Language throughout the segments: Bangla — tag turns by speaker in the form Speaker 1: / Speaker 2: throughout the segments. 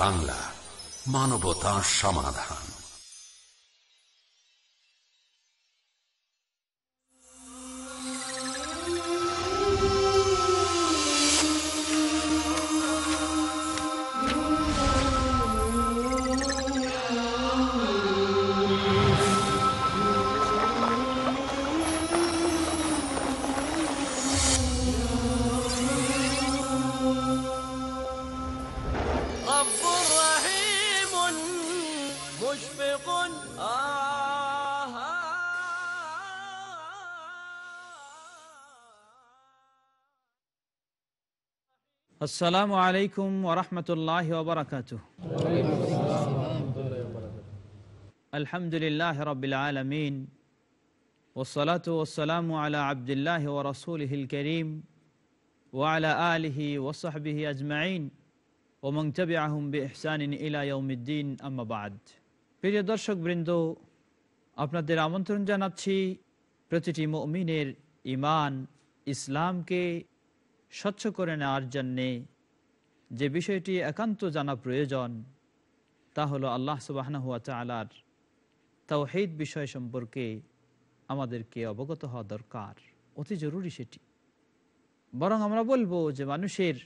Speaker 1: বাংলা মানবতা সমাধান
Speaker 2: আসসালামু আলাইকুম ওরহমতুল্লাহ ওবরাকাত আলহামদুলিল্লাহ রবিল আলমিন ওসলাত ওসালাম আলা আবদুল্লাহ ও রসুলহিল করিম ওয়ালা আলহি ওসাহবিহি আজমাইন ওমং তবি আহমবি ইহসানিন ইলায়ুদ্দিন আম্মাবাদ প্রিয় দর্শকবৃন্দ আপনাদের আমন্ত্রণ জানাচ্ছি প্রতিটি মমিনের ইমান ইসলামকে স্বচ্ছ করে নেওয়ার জন্যে যে বিষয়টি একান্ত জানা প্রয়োজন তা হলো আল্লাহ সুবাহনাহুয়া চালার তাও হেদ বিষয় সম্পর্কে আমাদেরকে অবগত হওয়া দরকার অতি জরুরি সেটি বরং আমরা বলবো যে মানুষের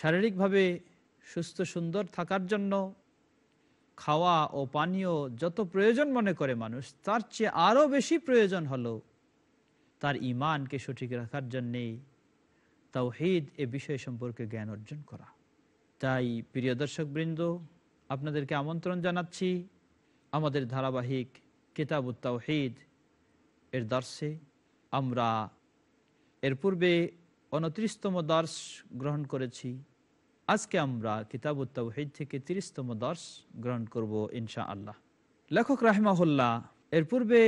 Speaker 2: শারীরিকভাবে সুস্থ সুন্দর থাকার জন্য খাওয়া ও পানীয় যত প্রয়োজন মনে করে মানুষ তার চেয়ে আরও বেশি প্রয়োজন হলো তার ইমানকে সঠিক রাখার জন্যে তাওহিদ এ বিষয় সম্পর্কে জ্ঞান অর্জন করা তাই প্রিয় বৃন্দ আপনাদেরকে আমন্ত্রণ জানাচ্ছি আমাদের ধারাবাহিক কিতাব তাওহিদ এর দার্সে আমরা এর পূর্বে উনত্রিশতম দার্স গ্রহণ করেছি আজকে আমরা কিতাব তাওহিদ থেকে তিরিশতম দার্স গ্রহণ করব ইনশা আল্লাহ লেখক রাহমাহুল্লাহ এর পূর্বে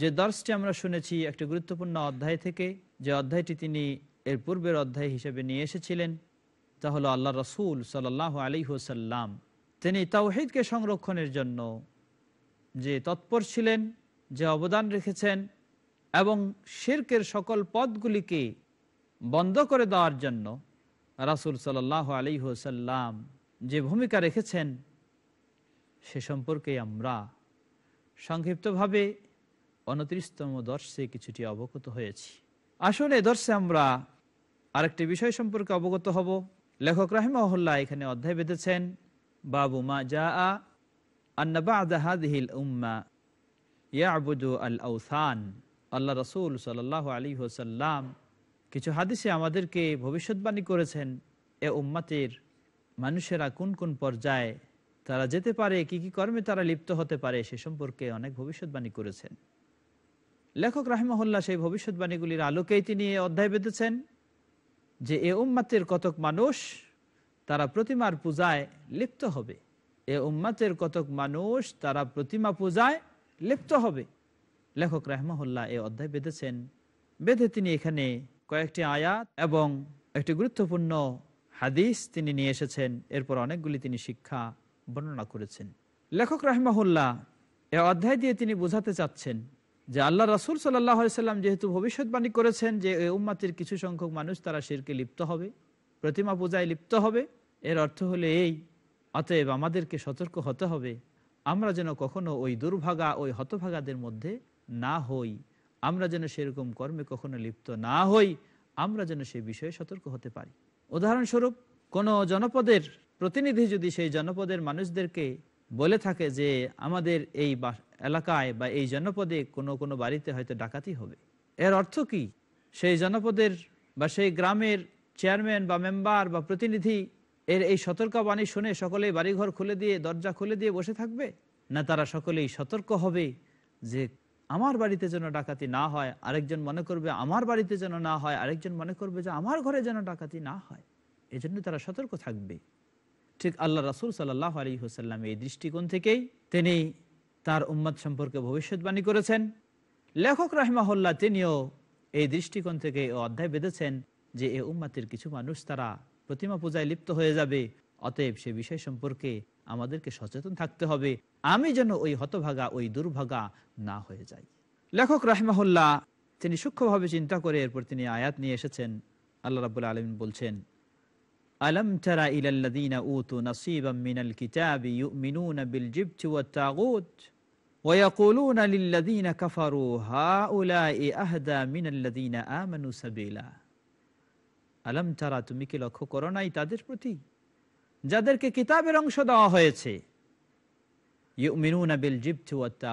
Speaker 2: যে দার্সটি আমরা শুনেছি একটি গুরুত্বপূর্ণ অধ্যায় থেকে যে অধ্যায়টি তিনি এর পূর্বের অধ্যায় হিসেবে নিয়ে এসেছিলেন তা হলো আল্লাহ রসুল সাল্লাহ আলী হুসাল্লাম তিনি তাওহিদকে সংরক্ষণের জন্য যে তৎপর ছিলেন যে অবদান রেখেছেন এবং শির্কের সকল পদগুলিকে বন্ধ করে দেওয়ার জন্য রাসুল সাল্লাহ আলী হুসাল্লাম যে ভূমিকা রেখেছেন সে সম্পর্কে আমরা সংক্ষিপ্তভাবে অনত্রিশতম দর্শে কিছুটি অবগত হয়েছি আসলে দর্শে আমরা আরেকটি বিষয় সম্পর্কে অবগত হব লেখক রাহিমাহল্লা এখানে অধ্যায় বেঁধেছেন বাবু মা যা আ উম্মা ইয়াবুদু আল আউসান আল্লাহ রসুল সাল্লাহ আলী হোসাল্লাম কিছু হাদিসে আমাদেরকে ভবিষ্যৎবাণী করেছেন এ উম্মাতের মানুষেরা কোন কোন পর্যায়ে তারা যেতে পারে কি কি কর্মে তারা লিপ্ত হতে পারে সে সম্পর্কে অনেক ভবিষ্যৎবাণী করেছেন লেখক রাহিমহল্লা সেই ভবিষ্যৎবাণীগুলির আলোকেই তিনি এ অধ্যায় বেঁধেছেন যে এ উম্মাতের কতক মানুষ তারা প্রতিমার পূজায় লিপ্ত হবে এ উম্মাতের কতক মানুষ তারা প্রতিমা পূজায় লিপ্ত হবে লেখক রাহমহল্লা এ অধ্যায় বেঁধেছেন বেঁধে তিনি এখানে কয়েকটি আয়াত এবং একটি গুরুত্বপূর্ণ হাদিস তিনি নিয়ে এসেছেন এরপর অনেকগুলি তিনি শিক্ষা বর্ণনা করেছেন লেখক রাহমাহুল্লাহ এ অধ্যায় দিয়ে তিনি বোঝাতে চাচ্ছেন যে আল্লাহ রাসুল সাল্লাহ সাল্লাম যেহেতু ভবিষ্যৎবাণী করেছেন যে উম্মাতির কিছু সংখ্যক মানুষ তারা শিরকে লিপ্ত হবে প্রতিমা পূজায় লিপ্ত হবে এর অর্থ হলে এই অতএব আমাদেরকে সতর্ক হতে হবে আমরা যেন কখনো ওই দুর্ভাগা ওই হতভাগাদের মধ্যে না হই আমরা যেন সেরকম কর্মে কখনো লিপ্ত না হই আমরা যেন সে বিষয়ে সতর্ক হতে পারি উদাহরণস্বরূপ কোনো জনপদের প্রতিনিধি যদি সেই জনপদের মানুষদেরকে বলে থাকে যে আমাদের এই এলাকায় বা এই জনপদে কোনো কোনো বাড়িতে হয়তো ডাকাতি হবে এর অর্থ কি সেই জনপদের বা সেই গ্রামের চেয়ারম্যান বা মেম্বার বা প্রতিনিধি এর এই সতর্কবাণী শুনে সকলেই বাড়িঘর খুলে দিয়ে দরজা খুলে দিয়ে বসে থাকবে না তারা সকলেই সতর্ক হবে যে আমার বাড়িতে যেন ডাকাতি না হয় আরেকজন মনে করবে আমার বাড়িতে যেন না হয় আরেকজন মনে করবে যে আমার ঘরে যেন ডাকাতি না হয় এজন্য তারা সতর্ক থাকবে ঠিক আল্লাহ রাসুল সাল্লাহ আলী হোসাল্লাম এই দৃষ্টিকোণ থেকেই তিনি তার উম্মাদ সম্পর্কে ভবিষ্যৎবাণী করেছেন লেখক রাহিমাহল্লা তিনিও এই দৃষ্টিকোণ থেকে অধ্যায় বেঁধেছেন যে এ উম্মাতের কিছু মানুষ তারা প্রতিমা পূজায় লিপ্ত হয়ে যাবে অতএব সে বিষয় সম্পর্কে আমাদেরকে সচেতন থাকতে হবে আমি যেন ওই হতভাগা ওই দুর্ভাগা না হয়ে যাই লেখক রাহিমাহুল্লাহ তিনি সূক্ষ্মভাবে চিন্তা করে এরপর তিনি আয়াত নিয়ে এসেছেন আল্লাহ রাবুল আলমিন বলছেন আলম তারা ইলাল্লাযীনা উতু নাসীবাম মিনাল কিতাবি ইউমিনুনা বিল জিবতি ওয়াত তাগুত ওয়া ইয়াকুলুনা লিল্লাযীনা কাফারু হাউলাই আহদা মিনাল্লাযীনা আমানু সাবিলা আলম তারা তুমি কি লক্ষ্য করো নাই তাদের প্রতি যাদেরকে কিতাবের অংশ দেওয়া হয়েছে ইউমিনুনা বিল জিবতি ওয়াত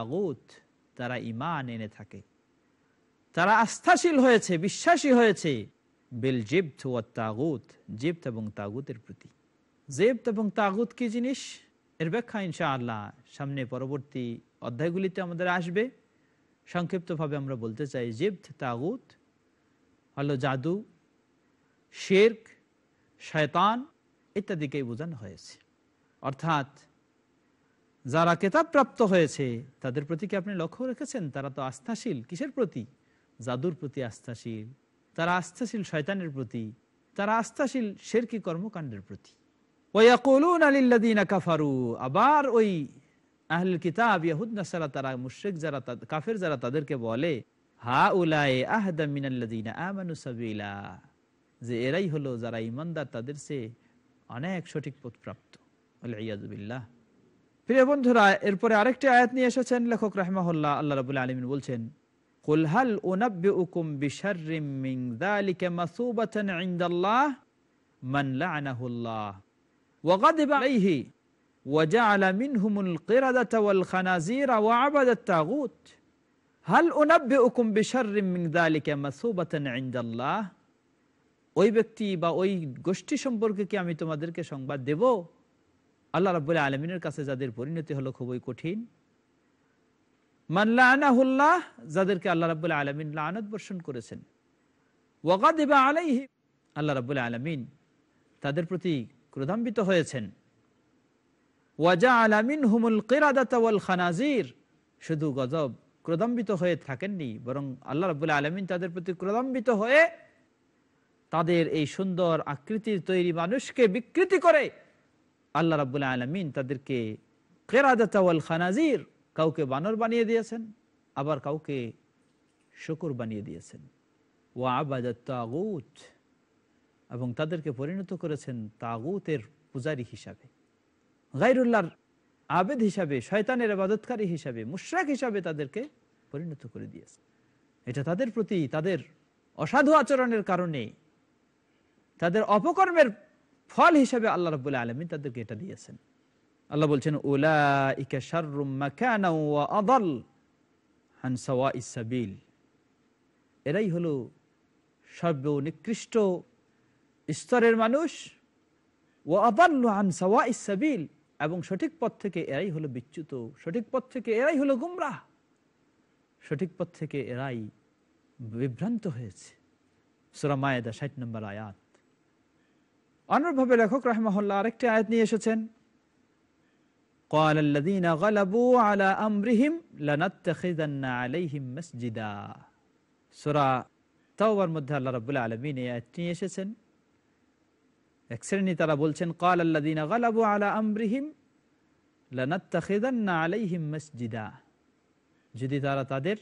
Speaker 2: তারা ঈমান এনে থাকে তারা আস্থাশীল হয়েছে বিশ্বাসী হয়েছে বেল জেবথ ও তাগুত জেবত এবং তাগুতের প্রতি জেবত এবং তাগুত কি জিনিস এর ব্যাখ্যা ইনশা আল্লাহ সামনে পরবর্তী অধ্যায়গুলিতে আমাদের আসবে সংক্ষিপ্তভাবে আমরা বলতে চাই জেবথ তাগুত হলো জাদু শেরক শয়তান ইত্যাদিকেই বোঝানো হয়েছে অর্থাৎ যারা কেতাব প্রাপ্ত হয়েছে তাদের প্রতি কি আপনি লক্ষ্য রেখেছেন তারা তো আস্থাশীল কিসের প্রতি জাদুর প্রতি আস্থাশীল তারা আস্থাশীল শয়তানের প্রতি তারা আস্থাশীল শেরকি কর্মকাণ্ডের প্রতি কাফারু আবার ওই আহল কিতাব ইয়াহুদ নাসারা তারা মুশ্রিক যারা কাফের যারা তাদেরকে বলে হা উলায় আহদিনা যে এরাই হলো যারা ইমানদার তাদের সে অনেক সঠিক পথ প্রাপ্ত প্রিয় বন্ধুরা এরপরে আরেকটি আয়াত নিয়ে এসেছেন লেখক রাহমাহুল্লাহ আল্লাহ রবুল্লা আলমিন বলছেন قل هل أنبئكم بشر من ذلك مثوبة عند الله من لعنه الله وغضب عليه وجعل منهم القردة والخنازير وعبد الطاغوت هل أنبئكم بشر من ذلك مثوبة عند الله ওই ব্যক্তি বা ওই গোষ্ঠী সম্পর্কে কি আমি তোমাদেরকে সংবাদ দেব আল্লাহ রাবুল্লাহ আলমিনের কাছে যাদের পরিণতি হলো খুবই কঠিন মাল্লাহুল্লাহ যাদেরকে আল্লাহ রাবুল্লাহ আলমিন লানত বর্ষণ করেছেন ওয়াকাদিবা আলাইহি আল্লাহ রাবুল্লাহ আলমিন তাদের প্রতি ক্রোধান্বিত হয়েছেন ওয়াজা আলামিন হুমুল কেরাদাতাওয়াল খানাজির শুধু গজব ক্রোধান্বিত হয়ে থাকেননি বরং আল্লাহ রাবুল্লাহ আলমিন তাদের প্রতি ক্রোধান্বিত হয়ে তাদের এই সুন্দর আকৃতির তৈরি মানুষকে বিকৃতি করে আল্লাহ রাবুল্লাহ আলমিন তাদেরকে কেরাদাতাওয়াল খানাজির কাউকে বানর বানিয়ে দিয়েছেন আবার কাউকে শকুর বানিয়ে দিয়েছেন ও আবাজাত তাগুত এবং তাদেরকে পরিণত করেছেন তাগুতের পূজারি হিসাবে গাইরুল্লাহর আবেদ হিসাবে শয়তানের আবাদতকারী হিসাবে মুশরাক হিসাবে তাদেরকে পরিণত করে দিয়েছে এটা তাদের প্রতি তাদের অসাধু আচরণের কারণে তাদের অপকর্মের ফল হিসাবে আল্লাহ রবুল্লাহ আলমী তাদেরকে এটা দিয়েছেন আল্লাহ বলছেন ওলা ইকা আদাল হানসাওয়া ইসাবিল এরাই হলো সর্বনিকৃষ্ট স্তরের মানুষ ও আদাল ইসাবিল এবং সঠিক পথ থেকে এরাই হলো বিচ্যুত সঠিক পথ থেকে এরাই হলো গুমরাহ সঠিক পথ থেকে এরাই বিভ্রান্ত হয়েছে সুরামায়দা ষাট নম্বর আয়াত অনুরভাবে লেখক রাহমহল্লা আরেকটি আয়াত নিয়ে এসেছেন قال الذين غلبوا على امرهم لنتخذن عليهم مسجدا সূরা তাওবার মধ্যে আল্লাহ রাব্বুল আলামিন এই এসেছেন এক শ্রেণী তারা বলছেন قال الذين غلبوا على امرهم لنتخذن عليهم مسجدا যদি তারা তাদের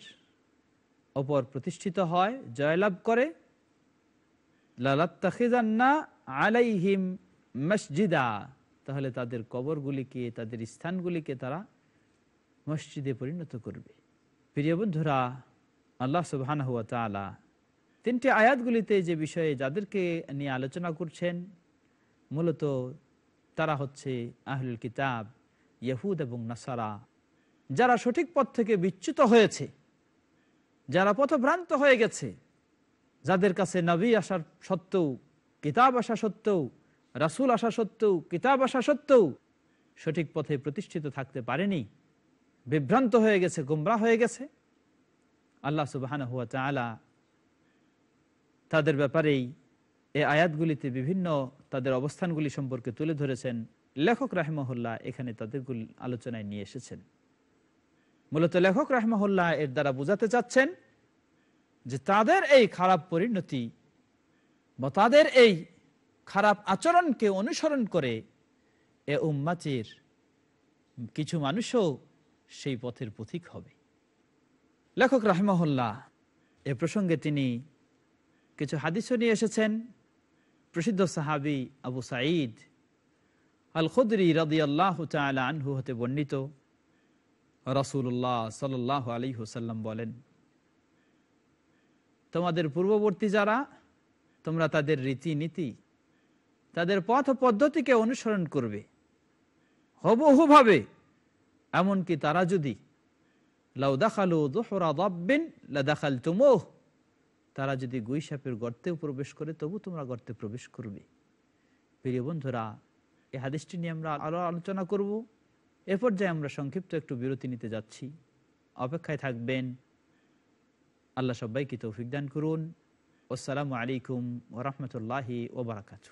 Speaker 2: ওপর প্রতিষ্ঠিত হয় জয়লাভ করে লালাত্তাখিজান্না আলাইহিম মসজিদা তাহলে তাদের কবরগুলিকে তাদের স্থানগুলিকে তারা মসজিদে পরিণত করবে প্রিয় বন্ধুরা আল্লাহ সুবহান হুয়া তালা তিনটি আয়াতগুলিতে যে বিষয়ে যাদেরকে নিয়ে আলোচনা করছেন মূলত তারা হচ্ছে আহলুল কিতাব ইহুদ এবং নাসারা যারা সঠিক পথ থেকে বিচ্যুত হয়েছে যারা পথভ্রান্ত হয়ে গেছে যাদের কাছে নবী আসার সত্ত্বেও কিতাব আসা সত্ত্বেও রাসুল আসা সত্ত্বেও কিতাব আসা সত্ত্বেও সঠিক পথে প্রতিষ্ঠিত থাকতে পারেনি বিভ্রান্ত হয়ে গেছে গুমরা হয়ে গেছে আল্লাহ সুবাহান হুয়া চালা তাদের ব্যাপারেই এ আয়াতগুলিতে বিভিন্ন তাদের অবস্থানগুলি সম্পর্কে তুলে ধরেছেন লেখক রাহেমহল্লা এখানে তাদেরগুলি আলোচনায় নিয়ে এসেছেন মূলত লেখক রাহমাহুল্লাহ এর দ্বারা বোঝাতে চাচ্ছেন যে তাদের এই খারাপ পরিণতি বা তাদের এই খারাপ আচরণকে অনুসরণ করে এ উম্মাচের কিছু মানুষও সেই পথের পথিক হবে লেখক রাহমহল্লা এ প্রসঙ্গে তিনি কিছু হাদিসও নিয়ে এসেছেন প্রসিদ্ধ সাহাবি আবু সাঈদ আল খুদরি রদিয়াল্লাহ তালা আনহু হতে বর্ণিত রসুল্লাহ সাল আলী হুসাল্লাম বলেন তোমাদের পূর্ববর্তী যারা তোমরা তাদের রীতিনীতি তাদের পথ পদ্ধতিকে অনুসরণ করবে হবহুভাবে এমনকি তারা যদি লাউ তারা যদি গুইসাপের গর্তেও প্রবেশ করে তবু তোমরা গর্তে প্রবেশ করবে প্রিয় বন্ধুরা এ হাদিসটি নিয়ে আমরা আরো আলোচনা করব এ পর্যায়ে আমরা সংক্ষিপ্ত একটু বিরতি নিতে যাচ্ছি অপেক্ষায় থাকবেন আল্লাহ সবাইকে তৌফিক দান করুন আসসালামু আলাইকুম ওরহমতুল্লাহি ওবরাকাতু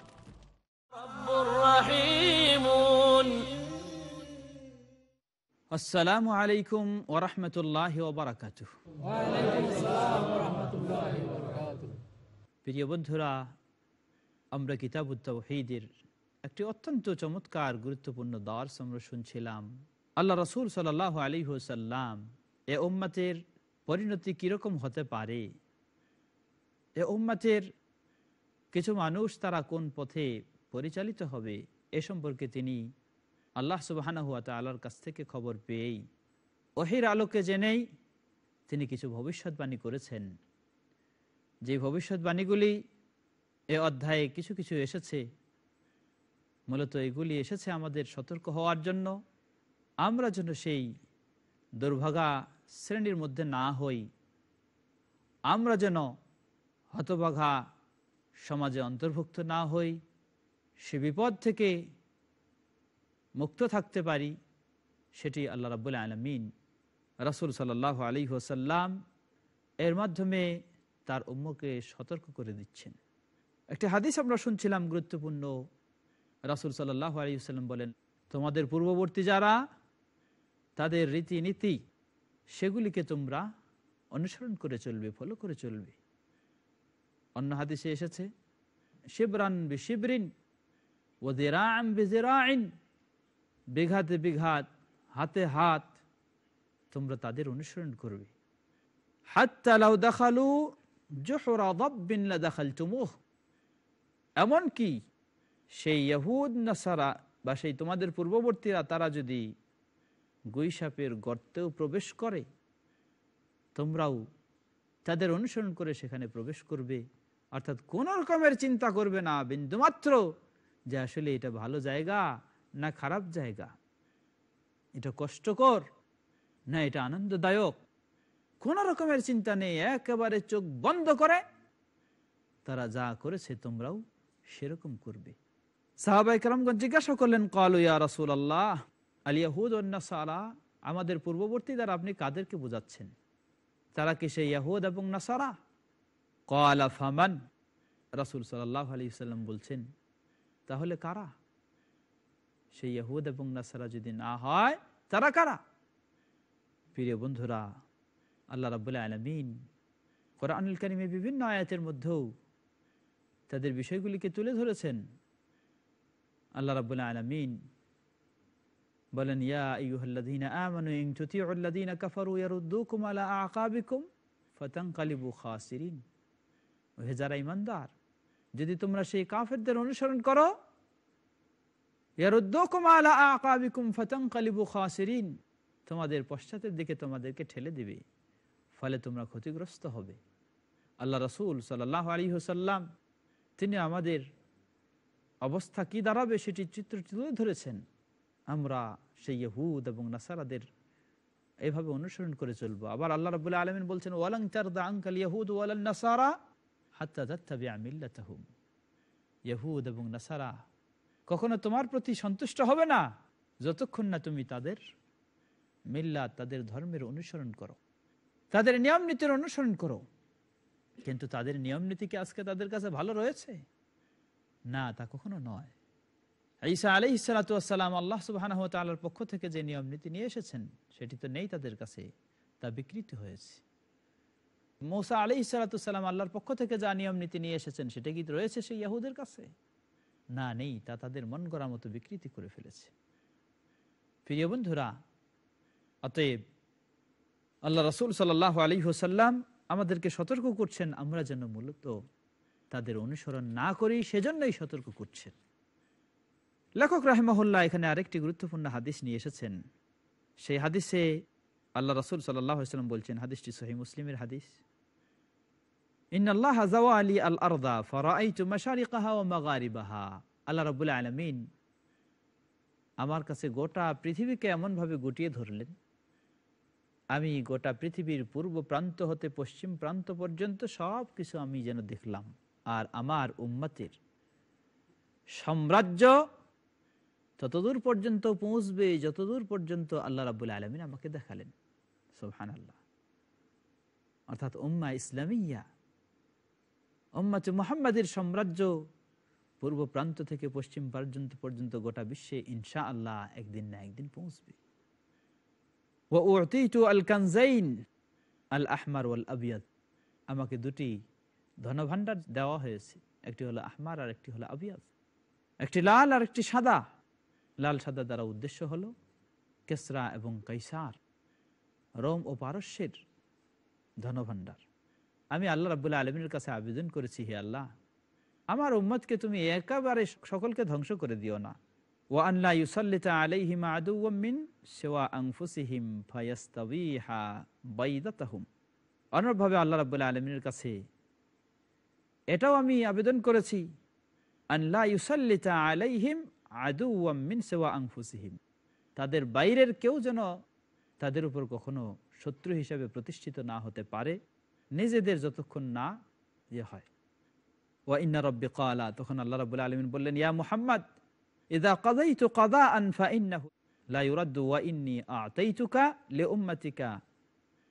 Speaker 2: আসসালামু আলাইকুম ওরহমতুল্লাহ ওবরাকাত প্রিয় বন্ধুরা আমরা কিতাবুত্তাহিদের একটি অত্যন্ত চমৎকার গুরুত্বপূর্ণ দর্শ আমরা শুনছিলাম আল্লাহ রসুল সাল আলী হুসাল্লাম এ উম্মাতের পরিণতি কীরকম হতে পারে এ উম্মাতের কিছু মানুষ তারা কোন পথে পরিচালিত হবে এ সম্পর্কে তিনি আল্লাহ সুবাহানা হুয়া তাল্লার কাছ থেকে খবর পেয়েই ওহির আলোকে জেনেই তিনি কিছু ভবিষ্যৎবাণী করেছেন যে ভবিষ্যৎবাণীগুলি এ অধ্যায়ে কিছু কিছু এসেছে মূলত এগুলি এসেছে আমাদের সতর্ক হওয়ার জন্য আমরা যেন সেই দুর্ভাগা শ্রেণীর মধ্যে না হই আমরা যেন হতভাগা সমাজে অন্তর্ভুক্ত না হই সে বিপদ থেকে মুক্ত থাকতে পারি সেটি আল্লাহ রাবুল আলমিন রাসুল সাল্লাহ আলী হোসাল্লাম এর মাধ্যমে তার উম্মকে সতর্ক করে দিচ্ছেন একটি হাদিস আমরা শুনছিলাম গুরুত্বপূর্ণ রাসুল সাল্লাহ আলী সাল্লাম বলেন তোমাদের পূর্ববর্তী যারা তাদের রীতিনীতি সেগুলিকে তোমরা অনুসরণ করে চলবে ফলো করে চলবে অন্য হাদিসে এসেছে শিবরান বি শিবরিন ও জেরা আম বি বিঘাতে বিঘাত হাতে হাত তোমরা তাদের অনুসরণ করবে হাত্তালাউ দেখালু জোহরাদবিনলা দেখাল তুমুহ এমনকি সেই ইহুদ নাসারা বা সেই তোমাদের পূর্ববর্তীরা তারা যদি গুইসাপের গর্তেও প্রবেশ করে তোমরাও তাদের অনুসরণ করে সেখানে প্রবেশ করবে অর্থাৎ কোন রকমের চিন্তা করবে না বিন্দুমাত্র যে আসলে এটা ভালো জায়গা না খারাপ জায়গা এটা কষ্টকর না এটা আনন্দদায়ক কোন রকমের চিন্তা নেই একেবারে চোখ বন্ধ করে তারা যা করেছে তোমরাও সেরকম করবে সাহাবাই কালামগঞ্জ জিজ্ঞাসা করলেন কালু ইয়া রাসুল আল্লাহ আলিয়াহুদ সারা আমাদের পূর্ববর্তী দ্বারা আপনি কাদেরকে বোঝাচ্ছেন তারা কি সেই ইয়াহুদ এবং নাসারা কালা ফামান রাসুল সাল্লাহ আলি সাল্লাম বলছেন তাহলে কারা সেই ইহুদ এবং নাসারা যদি না হয় তারা কারা প্রিয় বন্ধুরা আল্লাহ রাবুল্লাহ আলমিন কোরআনুল করিমে বিভিন্ন আয়াতের মধ্যেও তাদের বিষয়গুলিকে তুলে ধরেছেন আল্লাহ রাবুল্লাহ আলমিন বলেন ইয়া কালিবু যারা ইমানদার যদি তোমরা সেই কাফেরদের অনুসরণ করো তোমাদের পশ্চাতের দিকে তোমাদেরকে ঠেলে দিবে ফলে তোমরা ক্ষতিগ্রস্ত হবে আল্লাহ রসুল সাল্লাহ আলী হুসাল্লাম তিনি আমাদের অবস্থা কি দাঁড়াবে সেটি চিত্র তুলে ধরেছেন আমরা সেই ইহুদ এবং নাসারাদের এভাবে অনুসরণ করে চলবো আবার আল্লাহ রবুল্লা আলমিন বলছেন ওয়ালাং চারদা আঙ্কাল ইহুদ ওয়ালান নাসারা হাত্তা মিল্লাতাহুম ইহুদ এবং নাসারা কখনো তোমার প্রতি সন্তুষ্ট হবে না যতক্ষণ না তুমি তাদের মিল্লা তাদের ধর্মের অনুসরণ করো তাদের নিয়ম নীতির অনুসরণ করো কিন্তু তাদের নিয়ম নীতি কি আজকে তাদের কাছে ভালো রয়েছে না তা কখনো নয় ঈসা আলি ইসালাতাম আল্লাহ সুবাহ পক্ষ থেকে যে নিয়ম নীতি নিয়ে এসেছেন সেটি তো নেই তাদের কাছে তা বিকৃত হয়েছে মৌসা আলি ইসালাতাম আল্লাহর পক্ষ থেকে যা নিয়ম নীতি নিয়ে এসেছেন সেটা কি রয়েছে সেই ইয়াহুদের কাছে না নেই তা তাদের মন গড়া মতো বিকৃতি করে ফেলেছে প্রিয় বন্ধুরা অতএব আল্লাহ রসুল সাল্লাহ আলী হোসাল্লাম আমাদেরকে সতর্ক করছেন আমরা যেন মূলত তাদের অনুসরণ না করি সেজন্যই সতর্ক করছেন লেখক রাহেমহল্লা এখানে আরেকটি গুরুত্বপূর্ণ হাদিস নিয়ে এসেছেন সেই হাদিসে আল্লাহ রসুল সাল্লাম বলছেন হাদিসটি সহি মুসলিমের হাদিস ইন্নআল্লাহ আলী আল আরদা ফরাই চুমাশারিকাহা ও আল্লাহ রবুল্লা আলমিন আমার কাছে গোটা পৃথিবীকে এমনভাবে গুটিয়ে ধরলেন আমি গোটা পৃথিবীর পূর্ব প্রান্ত হতে পশ্চিম প্রান্ত পর্যন্ত সব কিছু আমি যেন দেখলাম আর আমার উম্মাতের সাম্রাজ্য ততদূর পর্যন্ত পৌঁছবে যতদূর পর্যন্ত আল্লাহ রাবুল আলমিন আমাকে দেখালেন সোহান আল্লাহ অর্থাৎ উম্মা ইসলামিয়া উম্মাতে মোহাম্মদের সাম্রাজ্য পূর্ব প্রান্ত থেকে পশ্চিম পর্যন্ত পর্যন্ত গোটা বিশ্বে ইনশা আল্লাহ একদিন না একদিন পৌঁছবে আল আহমার ওয়াল আমাকে দুটি ধনভাণ্ডার দেওয়া হয়েছে একটি হলো আহমার আর একটি হলো আবিয়াদ একটি লাল আর একটি সাদা লাল সাদা দ্বারা উদ্দেশ্য হলো কেসরা এবং কৈসার রোম ও পারস্যের ধনভাণ্ডার আমি আল্লাহ রাবুল্লাহ আলমীর কাছে আবেদন করেছি হে আল্লাহ আমার উম্মতকে তুমি একেবারে সকলকে ধ্বংস করে দিও না ও আল্লাহ ইউসাল্লিতা আলাইহিমা আদুমিন সেওয়া আংফুসিহিম ফায়াস্তাবিহা বাইদাতাহুম অনুরূপভাবে আল্লাহ রাবুল্লাহ আলমিনের কাছে এটাও আমি আবেদন করেছি আল্লাহ ইউসাল্লিতা আলাইহিম আদুমিন সেওয়া আংফুসিহিম তাদের বাইরের কেউ যেন তাদের উপর কখনো শত্রু হিসাবে প্রতিষ্ঠিত না হতে পারে নিজেদের যতক্ষণ না ইয়ে হয় ওয়া ইন্না রব্বি কালা তখন আল্লাহ রবুল্লা আলমিন বললেন ইয়া মুহাম্মদ ইদা কাদাই তু কাদা আনফা ইন্নাহু লাউরাদ্দু ওয়া ইন্নি আতাইতুকা লে উম্মাতিকা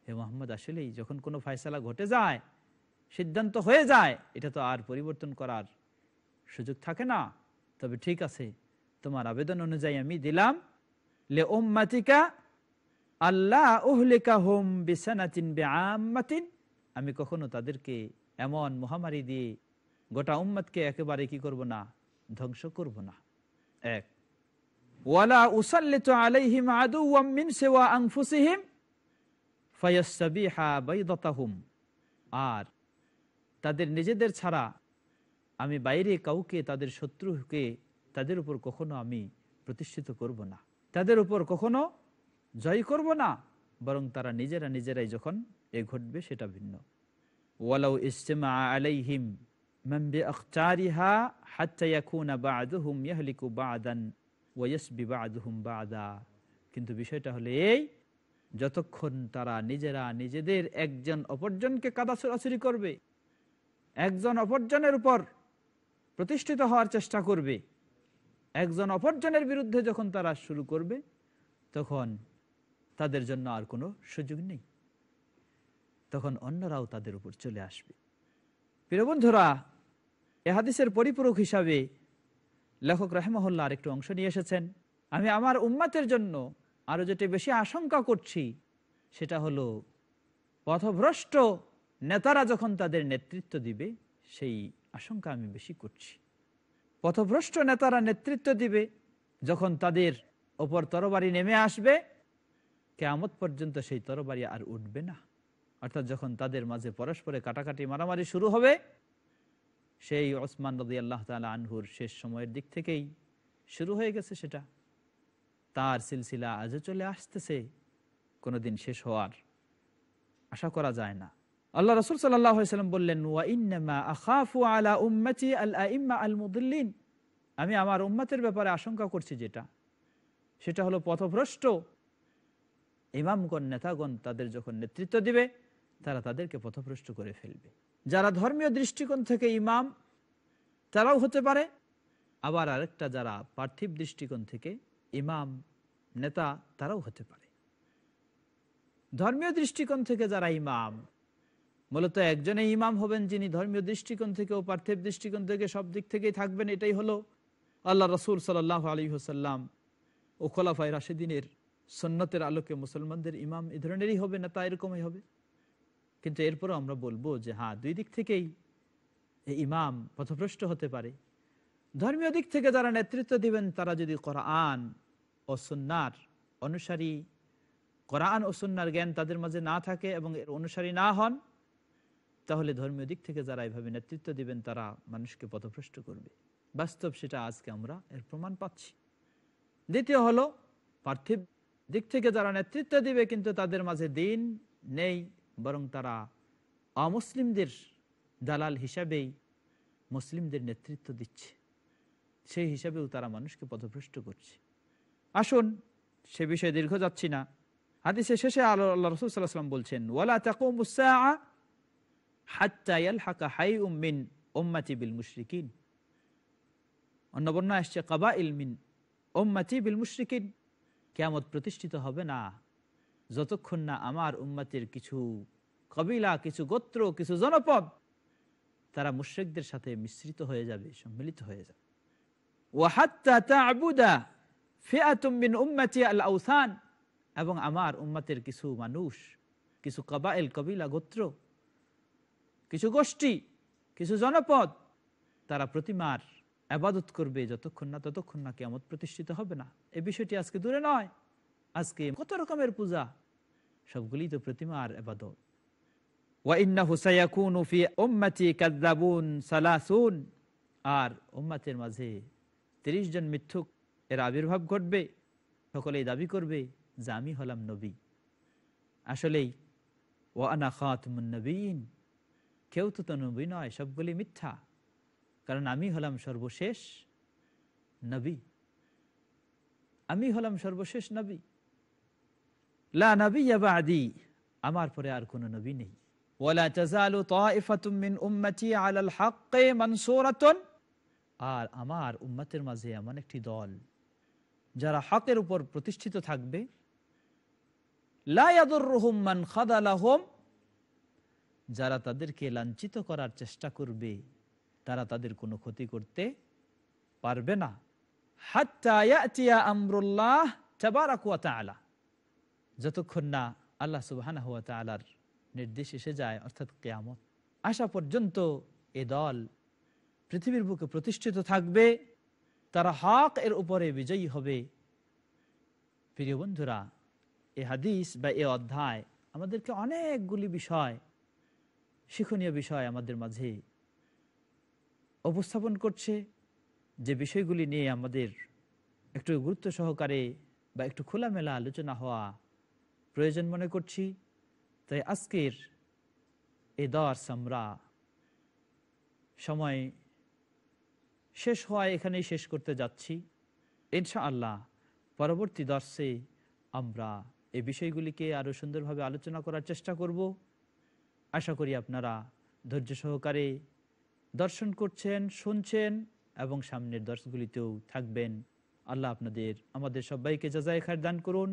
Speaker 2: হে মোহাম্মদ আসলেই যখন কোনো ফয়সালা ঘটে যায় সিদ্ধান্ত হয়ে যায় এটা তো আর পরিবর্তন করার সুযোগ থাকে না তবে ঠিক আছে তোমার আবেদন অনুযায়ী আমি দিলাম লে ওম্মাতিকা আল্লাহ উহলিকা হোম বিসানাতিন বে আমি কখনো তাদেরকে এমন মহামারী দিয়ে গোটা উম্মতকে একেবারে কি করব না ধ্বংস করব না এক ওয়ালা উসাল্লিত আলাইহিম আদু মিন সেওয়া আনফুসিহিম ফায়াসসাবিহা বাইদাতাহুম আর তাদের নিজেদের ছাড়া আমি বাইরে কাউকে তাদের শত্রুকে তাদের উপর কখনো আমি প্রতিষ্ঠিত করব না তাদের উপর কখনো জয় করব না বরং তারা নিজেরা নিজেরাই যখন এ ঘটবে সেটা ভিন্ন ওয়ালাউ ইস্তেমা আলাইহিম কিন্তু বিষয়টা হলে এই যতক্ষণ তারা নিজেরা নিজেদের একজন অপরজনকে কাদাচুরাচুরি করবে একজন অপরজনের উপর প্রতিষ্ঠিত হওয়ার চেষ্টা করবে একজন অপরজনের বিরুদ্ধে যখন তারা শুরু করবে তখন তাদের জন্য আর কোনো সুযোগ নেই তখন অন্যরাও তাদের উপর চলে আসবে প্রিয়বন্ধুরা এহাদিসের পরিপূরক হিসাবে লেখক আর আরেকটু অংশ নিয়ে এসেছেন আমি আমার উম্মাতের জন্য আরও যেটি বেশি আশঙ্কা করছি সেটা হলো পথভ্রষ্ট নেতারা যখন তাদের নেতৃত্ব দিবে সেই আশঙ্কা আমি বেশি করছি পথভ্রষ্ট নেতারা নেতৃত্ব দিবে যখন তাদের ওপর তরবারি নেমে আসবে কেমত পর্যন্ত সেই তরবারি আর উঠবে না অর্থাৎ যখন তাদের মাঝে পরস্পরে কাটাকাটি মারামারি শুরু হবে সেই ওসমান রদি আল্লাহ তালা আনহুর শেষ সময়ের দিক থেকেই শুরু হয়ে গেছে সেটা তার সিলসিলা আজও চলে আসতেছে কোনোদিন শেষ হওয়ার আশা করা যায় না আল্লাহ রসুল সাল্লাম বললেন আমি আমার উম্মাতের ব্যাপারে আশঙ্কা করছি যেটা সেটা হলো পথভ্রষ্ট ইমামগণ নেতাগণ তাদের যখন নেতৃত্ব দিবে তারা তাদেরকে পথভ্রষ্ট করে ফেলবে যারা ধর্মীয় দৃষ্টিকোণ থেকে ইমাম তারাও হতে পারে আবার আরেকটা যারা পার্থিব দৃষ্টিকোণ থেকে ইমাম নেতা তারাও হতে পারে ধর্মীয় দৃষ্টিকোণ থেকে যারা ইমাম মূলত একজনে ইমাম হবেন যিনি ধর্মীয় দৃষ্টিকোণ থেকে ও পার্থিব দৃষ্টিকোণ থেকে সব দিক থেকেই থাকবেন এটাই হলো আল্লাহ রসুল সাল আলী হোসাল্লাম ও খোলাফাই রাশেদিনের সন্ন্যতের আলোকে মুসলমানদের ইমাম এ ধরনেরই হবে নেতা এরকমই হবে কিন্তু এরপরও আমরা বলবো যে হ্যাঁ দুই দিক থেকেই ইমাম পথভ্রষ্ট হতে পারে ধর্মীয় দিক থেকে যারা নেতৃত্ব দিবেন তারা যদি কোরআন ও সন্ন্যার অনুসারী কোরআন ও সন্ন্যার জ্ঞান তাদের মাঝে না থাকে এবং এর অনুসারী না হন তাহলে ধর্মীয় দিক থেকে যারা এভাবে নেতৃত্ব দিবেন তারা মানুষকে পথভ্রষ্ট করবে বাস্তব সেটা আজকে আমরা এর প্রমাণ পাচ্ছি দ্বিতীয় হলো পার্থিব দিক থেকে যারা নেতৃত্ব দিবে কিন্তু তাদের মাঝে দিন নেই বরং তারা অমুসলিমদের দালাল হিসাবেই মুসলিমদের নেতৃত্ব দিচ্ছে সেই হিসাবেও তারা মানুষকে পথভ্রষ্ট করছে আসুন সে বিষয়ে দীর্ঘ যাচ্ছি না হাদিসের শেষে আল্লাহ আল্লাহ রসুলাম বলছেন ওয়ালা হাকা হাই বিল অন্নবর্ণা আসছে কাবা ইলমিন বিল কেয়ামত প্রতিষ্ঠিত হবে না যতক্ষণ না আমার উম্মাতের কিছু কবিলা কিছু গোত্র কিছু জনপদ তারা মুশ্রিকদের সাথে মিশ্রিত হয়ে যাবে সম্মিলিত হয়ে যাবে এবং আমার উম্মাতের কিছু মানুষ কিছু কবাইল কবিলা গোত্র কিছু গোষ্ঠী কিছু জনপদ তারা প্রতিমার আবাদত করবে যতক্ষণ না ততক্ষণ না কেমন প্রতিষ্ঠিত হবে না এ বিষয়টি আজকে দূরে নয় আজকে কত রকমের পূজা সবগুলি তো প্রতিমা প্রতিমার আবাদত আর উম্মাতের মাঝে ৩০ জন মিথ্যুক এর আবির্ভাব ঘটবে সকলেই দাবি করবে যে আমি হলাম নবী আসলেই ও আনা খাতমুন্নবীন কেউ তো তো নবী নয় সবগুলি মিথ্যা কারণ আমি হলাম সর্বশেষ নবী আমি হলাম সর্বশেষ নবী লা নবী আদি আমার পরে আর কোন নবী নেই ওয়ালা তাজালু তাইফাতুম মিন উম্মতি আলাল হাক্কে মানসুরাতুন আর আমার উম্মতের মাঝে এমন একটি দল যারা হকের উপর প্রতিষ্ঠিত থাকবে লা ইয়াদুররুহুম মান খাদালাহুম যারা তাদেরকে লাঞ্ছিত করার চেষ্টা করবে তারা তাদের কোনো ক্ষতি করতে পারবে না হাত্তা ইয়াতিয়া আমরুল্লাহ তাবারাক ওয়া তাআলা যতক্ষণ না আল্লাহ সুবাহানা আলার নির্দেশ এসে যায় অর্থাৎ কেয়ামত আসা পর্যন্ত এ দল পৃথিবীর বুকে প্রতিষ্ঠিত থাকবে তারা হক এর উপরে বিজয়ী হবে প্রিয় বন্ধুরা এ হাদিস বা এ অধ্যায় আমাদেরকে অনেকগুলি বিষয় শিক্ষণীয় বিষয় আমাদের মাঝে উপস্থাপন করছে যে বিষয়গুলি নিয়ে আমাদের একটু গুরুত্ব সহকারে বা একটু খোলামেলা আলোচনা হওয়া প্রয়োজন মনে করছি তাই আজকের এ দর্স আমরা সময় শেষ হওয়ায় এখানেই শেষ করতে যাচ্ছি ইনশা আল্লাহ পরবর্তী দর্শে আমরা এই বিষয়গুলিকে আরও সুন্দরভাবে আলোচনা করার চেষ্টা করব আশা করি আপনারা ধৈর্য সহকারে দর্শন করছেন শুনছেন এবং সামনের দর্শগুলিতেও থাকবেন আল্লাহ আপনাদের আমাদের সবাইকে যাচাই খার দান করুন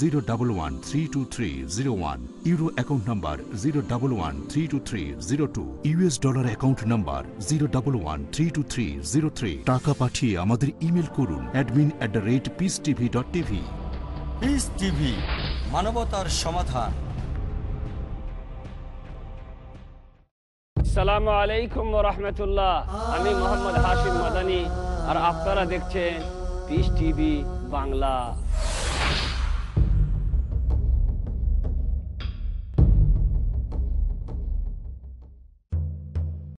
Speaker 1: zero double one three two three zero one euro account number zero double one three two three zero two US dollar account number zero double one three two three zero three টাকা পাঠিয়ে আমাদের ইমেল করুন admin at the rate peace TV dot TV peace TV মানবতার সমাধান
Speaker 2: সালামু আলাইকুম রহমতুল্লাহ আমি মোহাম্মদ হাশিম মাদানি আর আপনারা দেখছেন পিস টিভি বাংলা